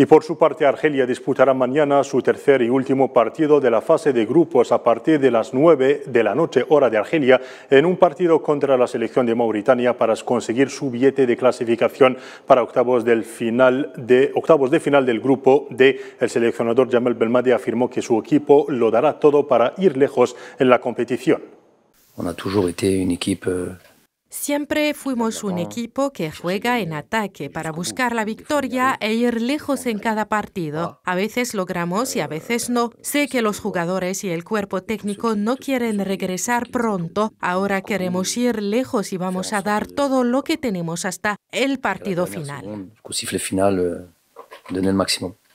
Y por su parte, Argelia disputará mañana su tercer y último partido de la fase de grupos a partir de las 9 de la noche, hora de Argelia, en un partido contra la selección de Mauritania para conseguir su billete de clasificación para octavos, del final de, octavos de final del grupo D. El seleccionador Jamel Belmadi afirmó que su equipo lo dará todo para ir lejos en la competición. On toujours été euh, Siempre fuimos un equipo que juega en eh, ataque para buscar la victoria e ir lejos en cada partido. Ah. A veces logramos y a veces no. Sé que los jugadores y el cuerpo técnico no quieren regresar pronto. Ahora queremos ir lejos y vamos a dar todo lo que tenemos hasta el partido final. Eh, el máximo.